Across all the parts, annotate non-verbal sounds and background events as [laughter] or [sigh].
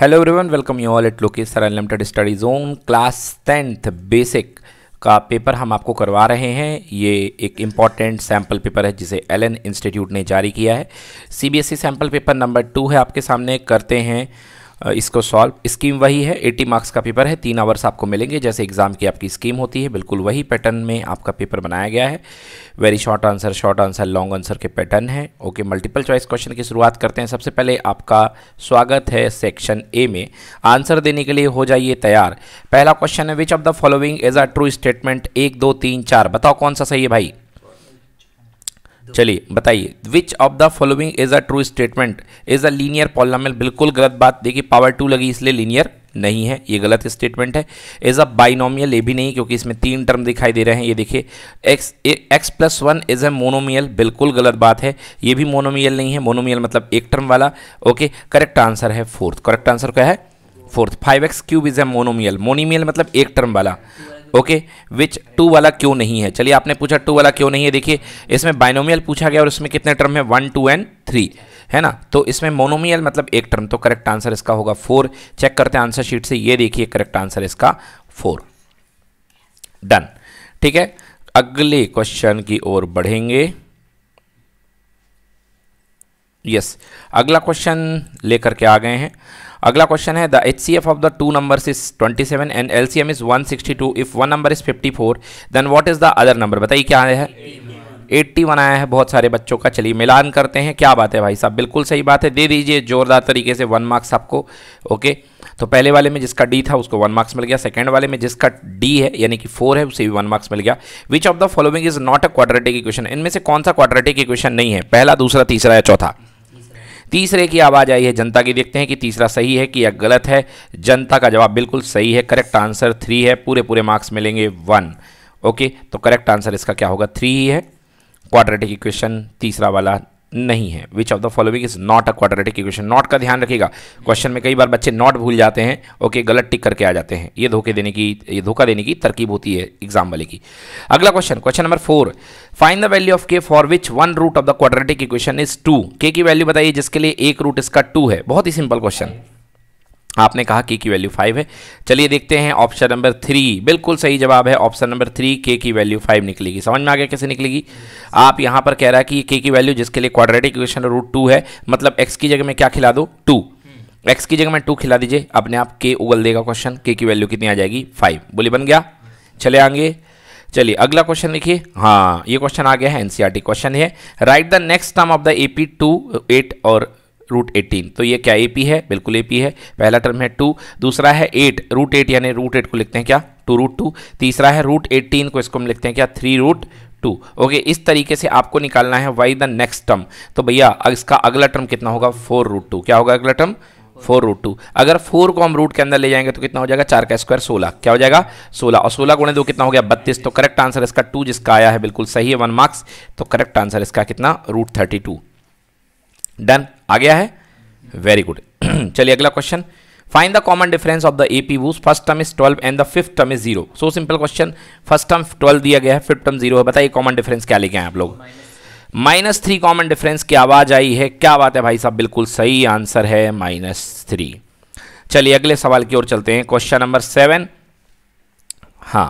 Hello everyone welcome you all at लोकेसर unlimited study zone class tenth basic का paper हम आपको करवा रहे हैं ये एक इम्पॉर्टेंट सैम्पल पेपर है जिसे एलन इंस्टीट्यूट ने जारी किया है CBSE sample paper number two है आपके सामने करते हैं इसको सॉल्व स्कीम वही है 80 मार्क्स का पेपर है तीन आवर्स आपको मिलेंगे जैसे एग्ज़ाम की आपकी स्कीम होती है बिल्कुल वही पैटर्न में आपका पेपर बनाया गया है very short answer short answer long answer के पैटर्न है ओके मल्टीपल चॉइस क्वेश्चन की शुरुआत करते हैं सबसे पहले आपका स्वागत है सेक्शन ए में आंसर देने के लिए हो जाइए तैयार पहला क्वेश्चन है which of the following is a true statement एक दो तीन चार बताओ कौन सा सही है भाई चलिए बताइए which of the following is a true statement is a linear polynomial बिल्कुल गलत बात देखिए पावर टू लगी इसलिए लीनियर नहीं है ये गलत स्टेटमेंट है इज अ बाइनोमियल ये भी नहीं क्योंकि इसमें तीन टर्म दिखाई दे रहे हैं ये देखिए X X plus one is a monomial बिल्कुल गलत बात है ये भी मोनोमियल नहीं है मोनोमियल मतलब एक टर्म वाला ओके करेक्ट आंसर है फोर्थ करेक्ट आंसर क्या है fourth five X cube is a monomial monomial मतलब एक टर्म वाला ओके विच टू वाला क्यों नहीं है चलिए आपने पूछा टू वाला क्यों नहीं है देखिए इसमें बाइनोमियल पूछा गया और इसमें कितने टर्म है वन टू एंड थ्री है ना तो इसमें मोनोमियल मतलब एक टर्म तो करेक्ट आंसर इसका होगा फोर चेक करते हैं आंसर शीट से ये देखिए करेक्ट आंसर इसका फोर डन ठीक है अगले क्वेश्चन की ओर बढ़ेंगे यस yes. अगला क्वेश्चन लेकर के आ गए हैं अगला क्वेश्चन है the H C F of the two number is twenty seven and L C M is one sixty two if one number is fifty four then what is the other number बताइए क्या है eighty one आया है बहुत सारे बच्चों का चलिए मिलान करते हैं क्या बात है भाई साहब बिल्कुल सही बात है दे दीजिए जोरदार तरीके से वन मार्क्स आपको ओके तो पहले वाले में जिसका डी था उसको वन मार्क्स मिल गया सेकंड वाले में जिसका डी है यानी कि फोर है उसे भी वन मार्क्स मिल गया which of the following is not a quadratic equation इनमें से कौन सा क्वाड्रेटिक इक्वेशन नहीं है पहला दूसरा तीसरा या चौथा तीसरे की आवाज़ आई है जनता की देखते हैं कि तीसरा सही है कि या गलत है जनता का जवाब बिल्कुल सही है करेक्ट आंसर थ्री है पूरे पूरे मार्क्स मिलेंगे वन ओके तो करेक्ट आंसर इसका क्या होगा थ्री ही है क्वाड्रेटिक इक्वेशन तीसरा वाला नहीं है which of the following is not a quadratic equation not का ध्यान रखिएगा क्वेश्चन में कई बार बच्चे नॉट भूल जाते हैं ओके गलत टिक करके आ जाते हैं ये धोखे देने की ये धोखा देने की तरकीब होती है एग्जाम वाले की अगला question question number four find the value of K for which one root of the quadratic equation is two K की वैल्यू बताइए जिसके लिए एक रूट इसका टू है बहुत ही सिंपल क्वेश्चन आपने कहा के की वैल्यू फाइव है चलिए देखते हैं ऑप्शन नंबर थ्री बिल्कुल सही जवाब है ऑप्शन नंबर थ्री के की वैल्यू फाइव निकलेगी समझ में आ गया कैसे निकलेगी आप यहां पर कह रहा है कि के की वैल्यू जिसके लिए क्वाड्रेटिक इक्वेशन रूट टू है मतलब एक्स की जगह में क्या खिला दो टू एक्स की जगह में टू खिला दीजिए अपने आप के उगल देगा क्वेश्चन के की वैल्यू कितनी आ जाएगी फाइव बोली बन गया चले आगे चलिए अगला क्वेश्चन देखिए हाँ ये क्वेश्चन आ गया है एनसीईआरटी क्वेश्चन e है write the next term of the AP two eight और रूट एटीन तो ये क्या ए पी है बिल्कुल ए पी है पहला टर्म है टू दूसरा है एट रूट एट यानी रूट एट को लिखते हैं क्या टू रूट टू तीसरा है रूट एटीन को इसको हम लिखते हैं क्या थ्री रूट टू ओके इस तरीके से आपको निकालना है वाई द नेक्स्ट टर्म तो भैया इसका अगला टर्म कितना होगा फोर रूट टू क्या होगा अगला टर्म फोर रूट टू अगर फोर को हम रूट के अंदर ले जाएंगे तो कितना हो जाएगा चार का स्क्वायर सोलह क्या हो जाएगा सोलह और सोलह गुणे दो कितना हो गया बत्तीस तो करेक्ट आंसर इसका टू जिसका आया है बिल्कुल सही है वन मार्क्स तो करेक्ट आंसर इसका कितना रूट थर्टी टू डन आ गया है वेरी गुड [clears throat] चलिए अगला question find the common difference of the A P whose first term is twelve and the fifth term is zero so simple question first term twelve दिया गया है fifth term zero है बताइए common difference क्या लेके आए आप लोग माइनस थ्री कॉमन डिफरेंस की आवाज़ आई है क्या बात है भाई साहब बिल्कुल सही आंसर है माइनस थ्री चलिए अगले सवाल की ओर चलते हैं क्वेश्चन नंबर सेवन हाँ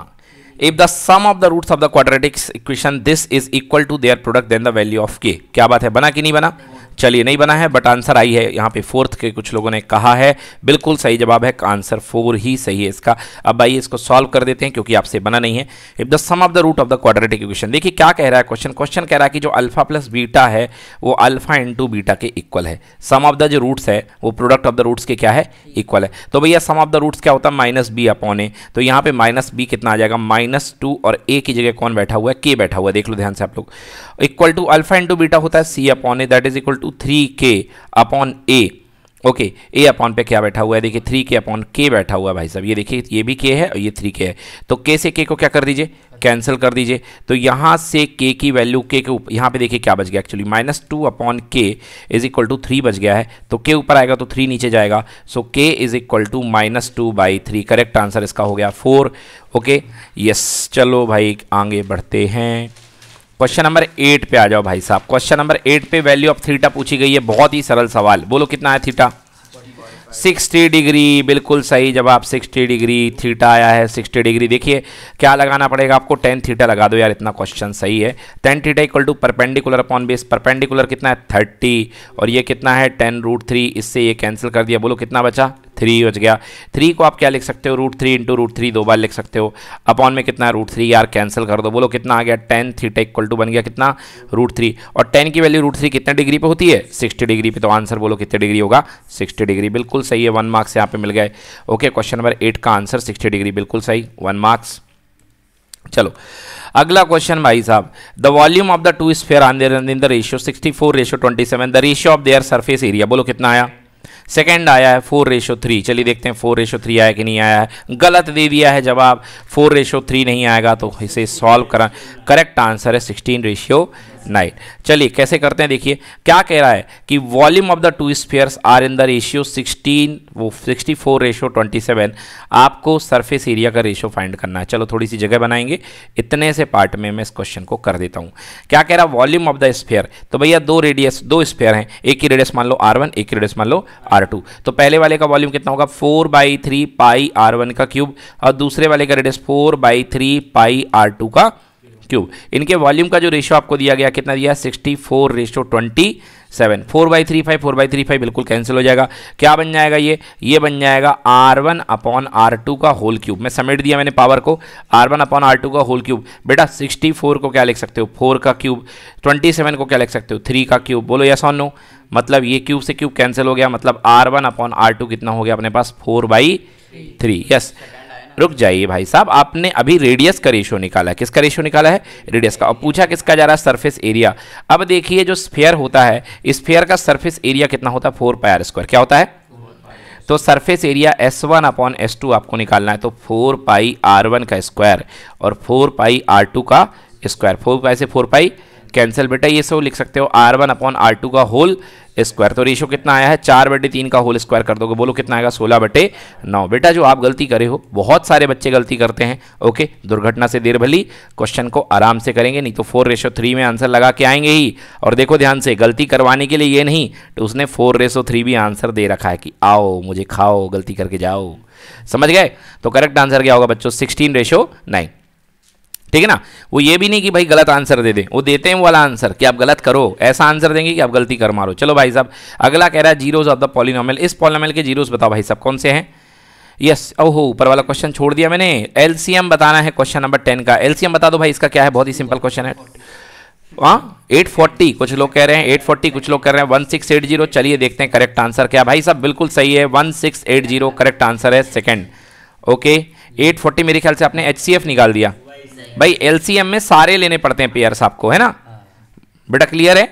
if the sum of the roots of the quadratics equation this is equal to their product then the value of k क्या बात है बना कि नहीं बना चलिए नहीं बना है बट आंसर आई है यहाँ पे फोर्थ के कुछ लोगों ने कहा है बिल्कुल सही जवाब है आंसर फोर ही सही है इसका अब आइए इसको सॉल्व कर देते हैं क्योंकि आपसे बना नहीं है if the sum of the root of the quadratic equation देखिए क्या कह रहा है क्वेश्चन क्वेश्चन कह रहा है कि जो अल्फा प्लस बीटा है वो अल्फा इंटू बीटा के इक्वल है सम ऑफ द जो रूट्स है वो प्रोडक्ट ऑफ द रूट्स के क्या है इक्वल है तो भैया सम ऑफ द रूट्स क्या होता है माइनस बी अपॉन ए तो यहाँ पे माइनस बी कितना आ जाएगा माइनस टू और ए की जगह कौन बैठा हुआ है के बैठा हुआ है देख लो ध्यान से आप लोग equal to alpha into beta होता है c upon a that is equal to three k upon a okay a upon पे क्या बैठा हुआ है देखिए थ्री के अपॉन के बैठा हुआ है भाई साहब ये देखिए ये भी के है और ये थ्री के है तो के से के को क्या कर दीजिए कैंसिल कर दीजिए तो यहाँ से के की वैल्यू के के ऊपर यहाँ पे देखिए क्या बच गया actually minus two upon k is equal to three बच गया है तो के ऊपर आएगा तो थ्री नीचे जाएगा so k is equal to minus two by three correct answer इसका हो गया फोर ओके यस चलो भाई आगे बढ़ते हैं क्वेश्चन नंबर एट पे आ जाओ भाई साहब क्वेश्चन नंबर एट पे वैल्यू ऑफ थीटा पूछी गई है बहुत ही सरल सवाल बोलो कितना है थीटा 60 डिग्री बिल्कुल सही जब आप 60 डिग्री थीटा आया है 60 डिग्री देखिए क्या लगाना पड़ेगा आपको टेन थीटा लगा दो यार इतना क्वेश्चन सही है tan theta equal to perpendicular upon base perpendicular कितना है 30 और ये कितना है टेन रूट थ्री इससे ये कैंसिल कर दिया बोलो कितना बचा थ्री बच गया थ्री को आप क्या लिख सकते हो root three into root three दो बार लिख सकते हो अपॉन में कितना रूट थ्री यार कैंसिल कर दो बोलो कितना आ गया टेन थीटा इक्वल टू बन गया कितना रूट थ्री और टेन की वैल्यू रूट थ्री कितने डिग्री पे होती है सिक्सटी डिग्री पे तो आंसर बोलो कितने डिग्री होगा सिक्सटी डिग्री बिल्कुल सही है वन मार्क्स यहाँ पे मिल गए ओके क्वेश्चन नंबर एट का आंसर सिक्सटी डिग्री बिल्कुल सही वन मार्क्स चलो अगला क्वेश्चन भाई साहब the volume of the two sphere on in the ratio four ratio twenty seven the ratio of their surface area बोलो कितना आया सेकेंड आया है फोर रेशो थ्री चलिए देखते हैं फोर रेशो थ्री आया कि नहीं आया है गलत दे दिया है जवाब फोर रेशो थ्री नहीं आएगा तो इसे सॉल्व करा करेक्ट आंसर है सिक्सटीन रेशियो नाइट चलिए कैसे करते हैं देखिए क्या कह रहा है कि volume of the two sphere are in the ratio 16 वो 64 रेशियो ट्वेंटी आपको सरफेस एरिया का रेशियो फाइंड करना है चलो थोड़ी सी जगह बनाएंगे इतने से पार्ट में मैं इस क्वेश्चन को कर देता हूँ क्या कह रहा है वॉल्यूम ऑफ द स्पेयर तो भैया दो रेडियस दो स्पेयर हैं एक ही रेडियस मान लो आर वन एक रेडियस मान लो आर टू तो पहले वाले का वॉल्यूम कितना होगा four by three pi r one का क्यूब और दूसरे वाले का radius four by three pi r two का क्यूब इनके वॉल्यूम का जो रेशो आपको दिया गया कितना दिया sixty four ratio twenty seven four by three five four by three five बिल्कुल कैंसिल हो जाएगा क्या बन जाएगा ये ये बन जाएगा r one upon r two का होल क्यूब मैं समेट दिया मैंने पावर को r one upon r two का होल क्यूब बेटा सिक्सटी फोर को क्या लिख सकते हो फोर का क्यूब ट्वेंटी सेवन को क्या लिख सकते हो थ्री का क्यूब बोलो यस ऑन नो मतलब ये क्यूब से क्यूब कैंसिल हो गया मतलब r one upon r two कितना हो गया अपने पास फोर बाई थ्री यस रुक जाइए भाई साहब आपने अभी रेडियस का रेशियो निकाला है किसका रेशियो निकाला है रेडियस का और पूछा किसका जा रहा है सरफेस एरिया अब देखिए जो स्फेयर होता है स्फेयर का सरफेस एरिया कितना होता है फोर पायर स्क्वायर क्या होता है तो surface area S1 one upon s आपको निकालना है तो 4 पाई R1 का स्क्वायर और 4 पाई R2 का स्क्वायर 4 पाई से 4 पाई कैंसिल बेटा ये सब लिख सकते हो R1 वन अपॉन आर का होल स्क्वायर तो रेशियो कितना आया है चार बटे तीन का होल स्क्वायर कर दोगे बोलो कितना आएगा सोलह बटे नौ बेटा जो आप गलती करे हो बहुत सारे बच्चे गलती करते हैं ओके दुर्घटना से देर भली क्वेश्चन को आराम से करेंगे नहीं तो फोर रेशो थ्री में आंसर लगा के आएंगे ही और देखो ध्यान से गलती करवाने के लिए ये नहीं तो उसने फोर रेशो थ्री भी आंसर दे रखा है कि आओ मुझे खाओ गलती करके जाओ समझ गए तो करेक्ट आंसर क्या होगा बच्चों सिक्सटीन रेशो नाइन ठीक है ना वो ये भी नहीं कि भाई गलत आंसर दे दें वो देते हैं वाला आंसर कि आप गलत करो ऐसा आंसर देंगे कि आप गलती कर मारो चलो भाई साहब अगला कह रहा है जीरोज ऑफ द पॉलिनॉमल इस पॉलिनॉमल के जीरोज बताओ भाई साहब कौन से हैं यस ओहो ऊपर वाला क्वेश्चन छोड़ दिया मैंने एल बताना है क्वेश्चन नंबर टेन का एल बता दो भाई इसका क्या है बहुत ही सिंपल क्वेश्चन है हाँ एट फोर्टी कुछ लोग कह रहे हैं एट फोर्टी कुछ लोग कह रहे हैं वन सिक्स एट जीरो चलिए देखते हैं करेक्ट आंसर क्या भाई साहब बिल्कुल सही है one six eight zero correct answer है सेकेंड ओके एट फोर्टी मेरे ख्याल से आपने एच निकाल दिया भाई एल में सारे लेने पड़ते हैं पेयर्स आपको है ना हाँ। बेटा क्लियर है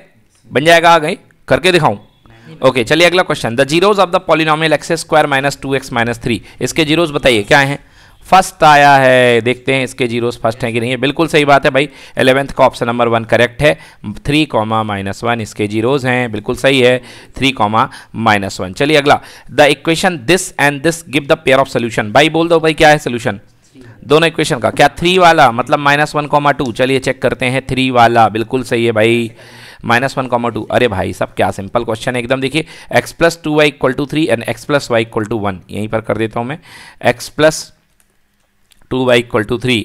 बन जाएगा आ गई करके दिखाऊं ओके चलिए अगला question the zeros of the polynomial x square minus two x minus three इसके जीरोज बताइए क्या हैं फर्स्ट आया है देखते हैं इसके जीरोज फर्स्ट हैं कि नहीं है बिल्कुल सही बात है भाई एलेवेंथ का ऑप्शन नंबर वन करेक्ट है थ्री कॉमा माइनस वन इसके जीरोज हैं बिल्कुल सही है थ्री कॉमा माइनस वन चलिए अगला the equation this and this give the pair of solution भाई बोल दो भाई क्या है सोल्यूशन दोनों इक्वेशन का क्या थ्री वाला मतलब माइनस वन कॉमा टू चलिए चेक करते हैं थ्री वाला बिल्कुल सही है भाई माइनस वन कॉमा टू अरे भाई सब क्या सिंपल क्वेश्चन है एकदम देखिए x plus two y equal to three and x plus y equal to one यहीं पर कर देता हूँ मैं x plus two y equal to three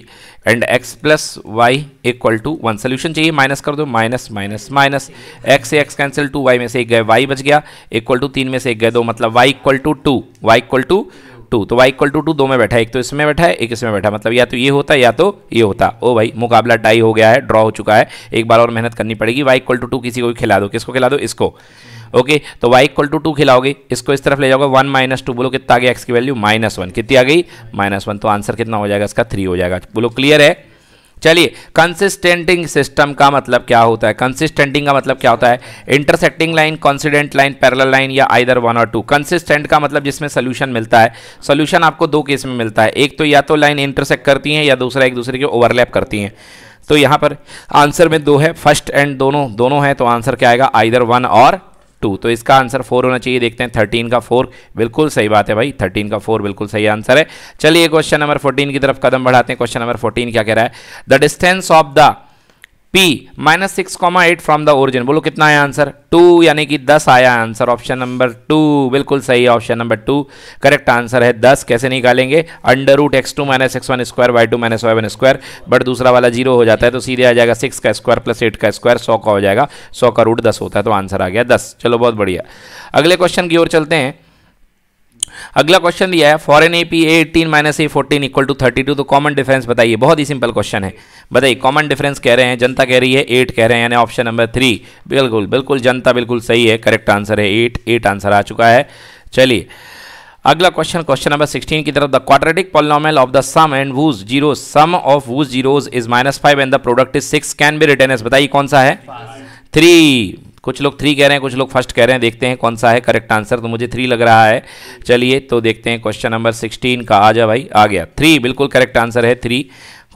and x plus y equal to one solution चाहिए माइनस कर दो माइनस माइनस माइनस एक्स से एक्स कैंसिल टू वाई में से एक गए वाई बच गया इक्वल टू तीन में से एक गए दो मतलब y equal to two y equal to two तो वाई इक्वल टू टू दो में बैठा है एक तो इसमें बैठा है एक इसमें बैठा है मतलब या तो ये होता या तो ये होता ओ भाई मुकाबला टाई हो गया है ड्रॉ हो चुका है एक बार और मेहनत करनी पड़ेगी वाई इक्वल टू टू किसी को भी खिला दो किसको खिला दो इसको ओके तो वाई इक्वल टू टू खिलाओगे इसको इस तरफ ले जाओगे वन माइनस टू बोलो कितना आ गया एक्स की वैल्यू माइनस वन कितनी आ गई माइनस वन तो आंसर कितना हो जाएगा इसका थ्री हो जाएगा बोलो क्लियर है चलिए कंसिस्टेंटिंग सिस्टम का मतलब क्या होता है कंसिस्टेंटिंग का मतलब क्या होता है intersecting line coincident line parallel line या आइदर वन और टू कंसिस्टेंट का मतलब जिसमें सोल्यूशन मिलता है सोल्यूशन आपको दो केस में मिलता है एक तो या तो लाइन इंटरसेक्ट करती हैं या दूसरा एक दूसरे के ओवरलैप करती हैं तो यहाँ पर आंसर में दो है फर्स्ट एंड दोनों दोनों है तो आंसर क्या आएगा आइदर वन और टू तो इसका आंसर फोर होना चाहिए देखते हैं थर्टीन का फोर बिल्कुल सही बात है भाई थर्टीन का फोर बिल्कुल सही आंसर है चलिए क्वेश्चन नंबर फोर्टीन की तरफ कदम बढ़ाते हैं क्वेश्चन नंबर फोर्टीन क्या कह रहा है the distance of the P minus six comma eight from the origin बोलो कितना आया आंसर टू यानी कि दस आया आंसर ऑप्शन नंबर टू बिल्कुल सही है option number two correct answer है दस कैसे निकालेंगे under root x two minus x one square y two minus y one square but दूसरा वाला जीरो हो जाता है तो सीधे आ जाएगा सिक्स का स्क्वायर प्लस एट का स्क्वायर सौ का हो जाएगा सौ का रूट दस होता है तो आंसर आ गया दस चलो बहुत बढ़िया अगले क्वेश्चन की ओर चलते हैं अगला क्वेश्चन दिया है for an A P eighteen minus a fourteen equal to thirty two तो कॉमन डिफरेंस बताइए बहुत ही सिंपल क्वेश्चन है बताइए कॉमन डिफरेंस कह रहे हैं जनता कह रही है एट कह रहे हैं यानी ऑप्शन नंबर थ्री बिल्कुल बिल्कुल जनता बिल्कुल सही है करेक्ट आंसर है एट एट आंसर आ चुका है चलिए अगला क्वेश्चन क्वेश्चन नंबर 16 की तरफ the quadratic polynomial of the sum and whose zero sum of whose zeros is minus five and the product is six can be written as बताइए कौन सा है थ्री कुछ लोग थ्री कह रहे हैं कुछ लोग फर्स्ट कह रहे हैं देखते हैं कौन सा है करेक्ट आंसर तो मुझे थ्री लग रहा है चलिए तो देखते हैं क्वेश्चन नंबर सिक्सटीन का आ जा भाई आ गया थ्री बिल्कुल करेक्ट आंसर है थ्री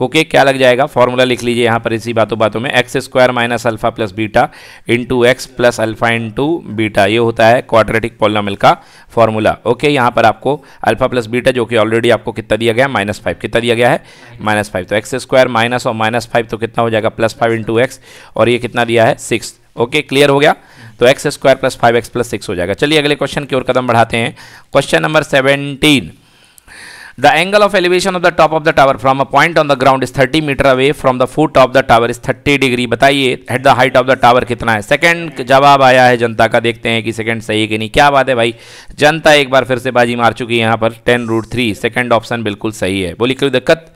ओके क्या लग जाएगा फॉर्मूला लिख लीजिए यहाँ पर इसी बातों बातों में x square minus alpha plus beta into x plus alpha into beta ये होता है क्वाड्रेटिक पॉलिनॉमिल का फॉर्मूला ओके यहाँ पर आपको अल्फा प्लस बीटा जो कि ऑलरेडी आपको कितना दिया गया माइनस फाइव कितना दिया गया है माइनस फाइव तो एक्स स्क्वायर माइनस और माइनस फाइव तो कितना हो जाएगा प्लस फाइव इंटू एक्स और ये कितना दिया है सिक्स ओके क्लियर हो गया तो x square plus five x plus six हो जाएगा चलिए अगले क्वेश्चन की ओर कदम बढ़ाते हैं question number seventeen The angle of elevation of the top of the tower from a point on the ground is 30 meter away from the foot of the tower is 30 degree बताइए at the height of the tower कितना है second जवाब आया है जनता का देखते हैं कि सेकंड सही है कि नहीं क्या बात है भाई जनता एक बार फिर से बाजी मार चुकी है यहाँ पर ten root three second option बिल्कुल सही है बोली कोई दिक्कत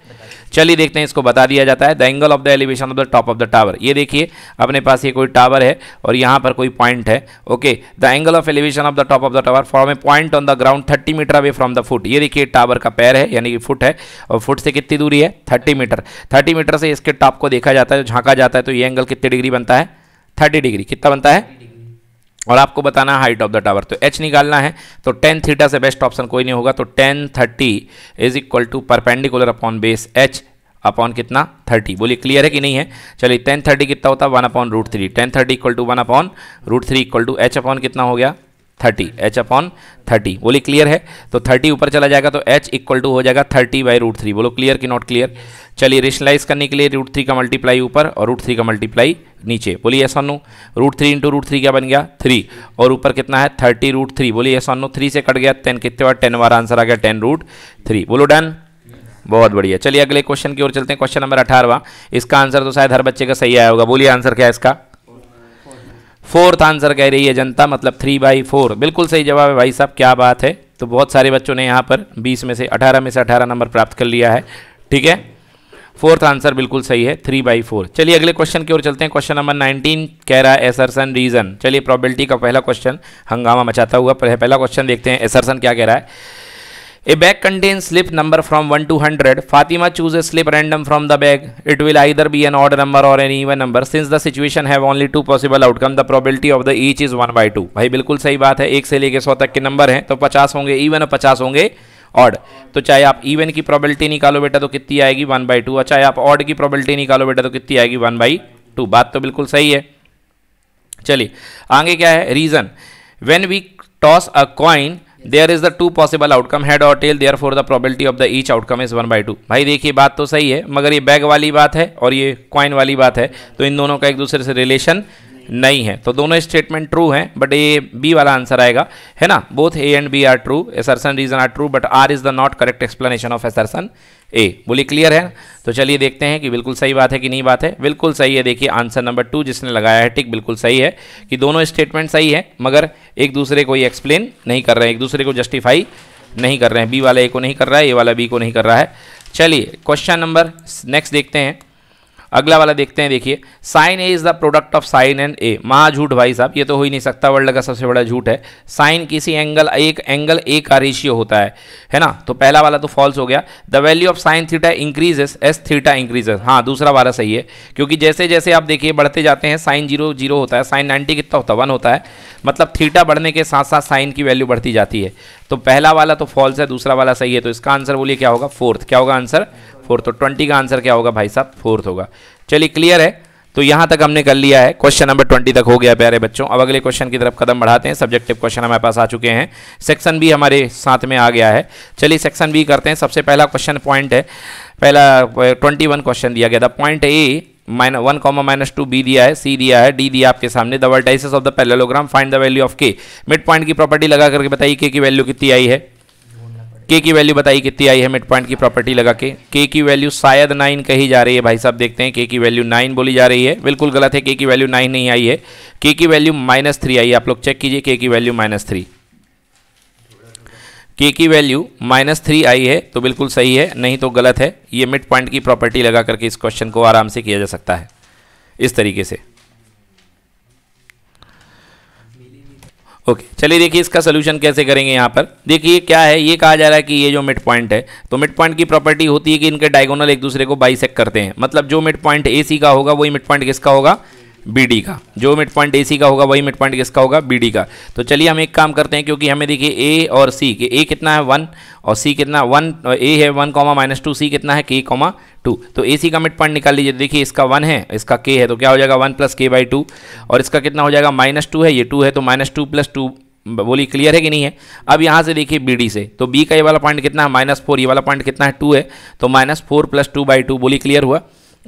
चलिए देखते हैं इसको बता दिया जाता है the angle of the elevation of the top of the tower ये देखिए अपने पास ये कोई टावर है और यहाँ पर कोई पॉइंट है okay the angle of elevation of the top of the tower from a point on the ground thirty metre away from the foot ये देखिए टावर का पैर है यानी कि फुट है और फुट से कितनी दूरी है थर्टी मीटर थर्टी मीटर से इसके टॉप को देखा जाता है झांका झाँका जाता है तो ये एंगल कितने डिग्री बनता है थर्टी डिग्री कितना बनता है और आपको बताना हाइट ऑफ द टावर तो एच निकालना है तो टेन थीटा से बेस्ट ऑप्शन कोई नहीं होगा तो tan thirty is equal to perpendicular upon base h upon कितना थर्टी बोलिए क्लियर है कि नहीं है चलिए टेन थर्टी कितना होता है one upon root three tan thirty equal to one upon root three equal to h upon कितना हो गया थर्टी एच अपॉन थर्टी बोली क्लियर है तो थर्टी ऊपर चला जाएगा तो एच इक्वल टू हो जाएगा थर्टी बाई रूट थ्री बोलो क्लियर कि नॉट क्लियर चलिए रेशनलाइज करने के लिए रूट थ्री का मल्टीप्लाई ऊपर और रूट थ्री का मल्टीप्लाई नीचे बोलिए ऐसा no root three into root three क्या बन गया थ्री और ऊपर कितना है थर्टी रूट थ्री बोलिए ऐसा नो थ्री से कट गया टेन कितने बार टेन बार आंसर आ गया टेन रूट थ्री बोलो डन बहुत बढ़िया चलिए अगले क्वेश्चन की ओर चलते हैं क्वेश्चन नंबर अठारवा इसका आंसर तो शायद हर बच्चे का सही आया होगा बोलिए आंसर क्या है इसका फोर्थ आंसर कह रही है जनता मतलब थ्री बाई फोर बिल्कुल सही जवाब है भाई साहब क्या बात है तो बहुत सारे बच्चों ने यहाँ पर बीस में से अठारह में से अठारह नंबर प्राप्त कर लिया है ठीक है फोर्थ आंसर बिल्कुल सही है थ्री बाई फोर चलिए अगले क्वेश्चन की ओर चलते हैं क्वेश्चन नंबर नाइनटीन कह रहा है एसरसन रीजन चलिए प्रॉबिलिटी का पहला क्वेश्चन हंगामा मचाता हुआ पहला क्वेश्चन देखते हैं एसरसन क्या कह रहा है A bag contains slip number from 1 to 100. Fatima chooses slip random from the bag. It will either be an odd number or an even number. Since the situation have only two possible outcome, the probability of the each is 1 by 2. भाई बिल्कुल सही बात है एक से लेके सौ तक के नंबर हैं तो 50 होंगे इवन और 50 होंगे ऑड तो चाहे आप इवन की प्रोबेबिलिटी निकालो बेटा तो कितनी आएगी वन बाई टू और चाहे आप ऑड की प्रोबेबिलिटी निकालो बेटा तो कितनी आएगी वन बाई टू बात तो बिल्कुल सही है चलिए आगे क्या है reason when we toss a coin there is the two possible outcome head और tail there for the probability of the each outcome is one by two भाई देखिए बात तो सही है मगर ये बैग वाली बात है और ये क्वाइन वाली बात है तो इन दोनों का एक दूसरे से रिलेशन नहीं है तो दोनों स्टेटमेंट ट्रू हैं बट ए बी वाला आंसर आएगा है ना both A and B are true assertion reason are true but R is the not correct explanation of assertion A बोलिए क्लियर है तो चलिए देखते हैं कि बिल्कुल सही बात है कि नहीं बात है बिल्कुल सही है देखिए आंसर नंबर टू जिसने लगाया है टिक बिल्कुल सही है कि दोनों स्टेटमेंट सही है मगर एक दूसरे को ये एक्सप्लेन नहीं कर रहे हैं एक दूसरे को जस्टिफाई नहीं कर रहे हैं बी वाला ए को नहीं कर रहा है ए वाला बी को नहीं कर रहा है चलिए क्वेश्चन नंबर नेक्स्ट देखते हैं अगला वाला देखते हैं देखिए sine A is the product of sine and A महा झूठ भाई साहब ये तो हो ही नहीं सकता वर्ल्ड का सबसे बड़ा झूठ है साइन किसी एंगल एक एंगल ए का रेशियो होता है है ना तो पहला वाला तो फॉल्स हो गया the value of sine theta increases as theta increases हाँ दूसरा वाला सही है क्योंकि जैसे जैसे आप देखिए बढ़ते जाते हैं साइन जीरो जीरो होता है साइन नाइन्टी कितना होता है वन होता है मतलब थीटा बढ़ने के साथ साथ साइन की वैल्यू बढ़ती जाती है तो पहला वाला तो फॉल्स है दूसरा वाला सही है तो इसका आंसर बोलिए क्या होगा फोर्थ क्या होगा आंसर फोर्थ तो ट्वेंटी का आंसर क्या होगा भाई साहब फोर्थ होगा चलिए क्लियर है तो यहाँ तक हमने कर लिया है क्वेश्चन नंबर ट्वेंटी तक हो गया प्यारे बच्चों अब अगले क्वेश्चन की तरफ कदम बढ़ाते हैं सब्जेक्टिव क्वेश्चन हमारे पास आ चुके हैं सेक्शन बी हमारे साथ में आ गया है चलिए सेक्शन बी करते हैं सबसे पहला क्वेश्चन पॉइंट है पहला ट्वेंटी वन क्वेश्चन दिया गया था point A mine one comma minus two B दिया है सी दिया है डी दिया आपके सामने the vertices of the parallelogram find the value of K mid point की प्रॉपर्टी लगा करके बताइए के की वैल्यू कितनी आई है के की वैल्यू बताई कितनी आई है मिड पॉइंट की प्रॉपर्टी लगा के के की वैल्यू शायद नाइन कही जा रही है भाई साहब देखते हैं के की वैल्यू नाइन बोली जा रही है बिल्कुल गलत है के की वैल्यू नाइन नहीं आई है के की वैल्यू माइनस थ्री आई है आप लोग चेक कीजिए के की वैल्यू माइनस थ्री के की वैल्यू माइनस थ्री आई है तो बिल्कुल सही है नहीं तो गलत है ये मिड पॉइंट की प्रॉपर्टी लगा करके इस क्वेश्चन को आराम से किया जा सकता है इस तरीके से ओके चलिए देखिए इसका सोल्यूशन कैसे करेंगे यहाँ पर देखिए क्या है ये कहा जा रहा है कि ये जो मिड पॉइंट है तो मिड पॉइंट की प्रॉपर्टी होती है कि इनके डायगोनल एक दूसरे को बाइसेक करते हैं मतलब जो मिड पॉइंट ए सी का होगा वही मिड पॉइंट किसका होगा बी का जो मिड पॉइंट ए का होगा वही मिड पॉइंट किसका होगा बी का तो चलिए हम एक काम करते हैं क्योंकि हमें देखिए ए और सी के ए कितना है वन और सी कितना वन ए है one comma minus two C कितना है के कॉमा टू तो ए सी का मिड पॉइंट निकाल लीजिए देखिए इसका वन है इसका के है तो क्या हो जाएगा one plus K by two और इसका कितना हो जाएगा माइनस टू है ये टू है तो माइनस टू प्लस टू बोली क्लियर है कि नहीं है अब यहाँ से देखिए बी डी से तो बी का ये वाला पॉइंट कितना है माइनस फोर ये वाला पॉइंट कितना है टू है तो minus four plus two by two बोली क्लियर हुआ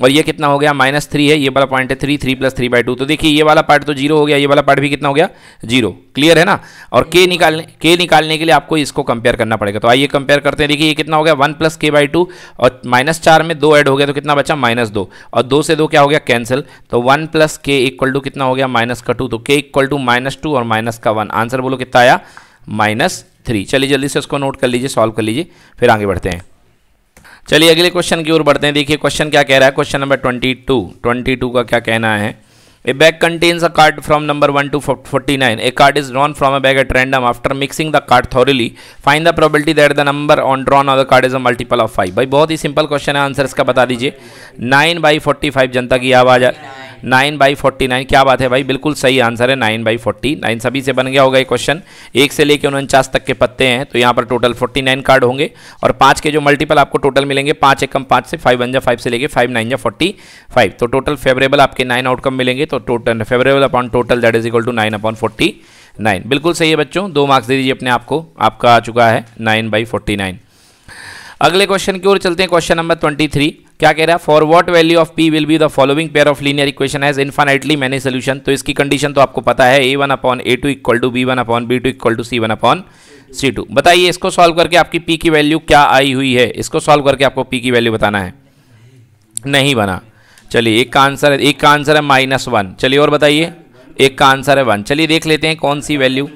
और ये कितना हो गया माइनस थ्री है ये वाला पॉइंट है three three plus three by two तो देखिए ये वाला पार्ट तो जीरो हो गया ये वाला पार्ट भी कितना हो गया जीरो क्लियर है ना और के निकालने के निकालने के लिए आपको इसको कंपेयर करना पड़ेगा तो आइए कंपेयर करते हैं देखिए ये कितना हो गया one plus K by two और माइनस चार में दो ऐड हो गया तो कितना बचा माइनस दो और दो से दो क्या हो गया कैंसिल तो one plus K equal to कितना हो गया माइनस का टू तो K equal to minus two और माइनस का वन आंसर बोलो कितना आया माइनस थ्री चलिए जल्दी से उसको नोट कर लीजिए सॉल्व कर लीजिए फिर आगे बढ़ते हैं चलिए अगले क्वेश्चन की ओर बढ़ते हैं देखिए क्वेश्चन क्या कह रहा है question number twenty two twenty two का क्या कहना है a bag contains a card from number one to forty nine a card is drawn from a bag at random after mixing the card thoroughly find the probability that the number on drawn of the card is a multiple of five भाई बहुत ही simple question है answer इसका बता दीजिए nine by forty five जनता की आवाज़ है नाइन बाई फोर्टी नाइन क्या बात है भाई बिल्कुल सही आंसर है नाइन बाई फोर्टी नाइन सभी से बन गया होगा ये क्वेश्चन एक से लेकर उनचास तक के पत्ते हैं तो यहाँ पर टोटल फोर्टी नाइन कार्ड होंगे और पाँच के जो मल्टीपल आपको टोटल मिलेंगे पाँच एकम पाँच से फाइव वन जा फाइव से लेकर फाइव नाइन जा फोर्टी फाइव तो टोटल फेवरेबल आपके नाइन आउटकम मिलेंगे तो total favourable upon total that is equal to nine upon forty nine बिल्कुल सही है बच्चों दो मार्क्स दे दीजिए अपने आपको आपका आ चुका है नाइन बाई फोर्टी नाइन अगले क्वेश्चन की ओर चलते हैं क्वेश्चन नंबर ट्वेंटी थ्री क्या कह रहा है for what value of P will be the following pair of linear equation as infinitely many solution तो इसकी कंडीशन तो आपको पता है A one upon A two equal to B one upon B two equal to C one upon C two बताइए इसको solve करके आपकी पी की वैल्यू क्या आई हुई है इसको सॉल्व करके आपको पी की वैल्यू बताना है नहीं बना चलिए एक का आंसर है एक का आंसर है माइनस वन चलिए और बताइए एक का आंसर है वन चलिए देख लेते हैं कौन सी वैल्यू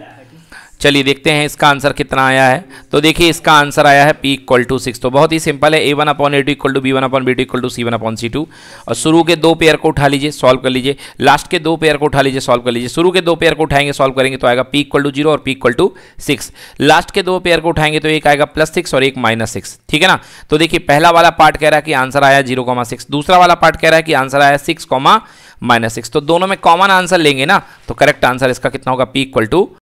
चलिए देखते हैं इसका आंसर कितना आया है तो देखिए इसका आंसर आया है पी इक्वल टू सिक्स तो बहुत ही सिंपल है A one upon A two equal to B one upon B two equal to C one upon C two और शुरू के दो पेयर को उठा लीजिए सॉल्व कर लीजिए लास्ट के दो पेयर को उठा लीजिए सॉल्व कर लीजिए शुरू के दो पेयर को उठाएंगे सॉल्व करेंगे तो आएगा पी इक्वल टू जीरो और P equal to six last के दो पेयर को उठाएंगे तो एक आएगा प्लस सिक्स और एक माइनस सिक्स ठीक है ना तो देखिए पहला वाला पार्ट कह रहा है कि आंसर आया जीरो कॉमा सिक्स दूसरा वाला पार्ट कह रहा है कि आंसर आया सिक्स कॉमा माइनस सिक्स तो दोनों में कॉमन आंसर लेंगे ना तो करेक्ट आंसर इसका कितना होगा पी इक्वल टू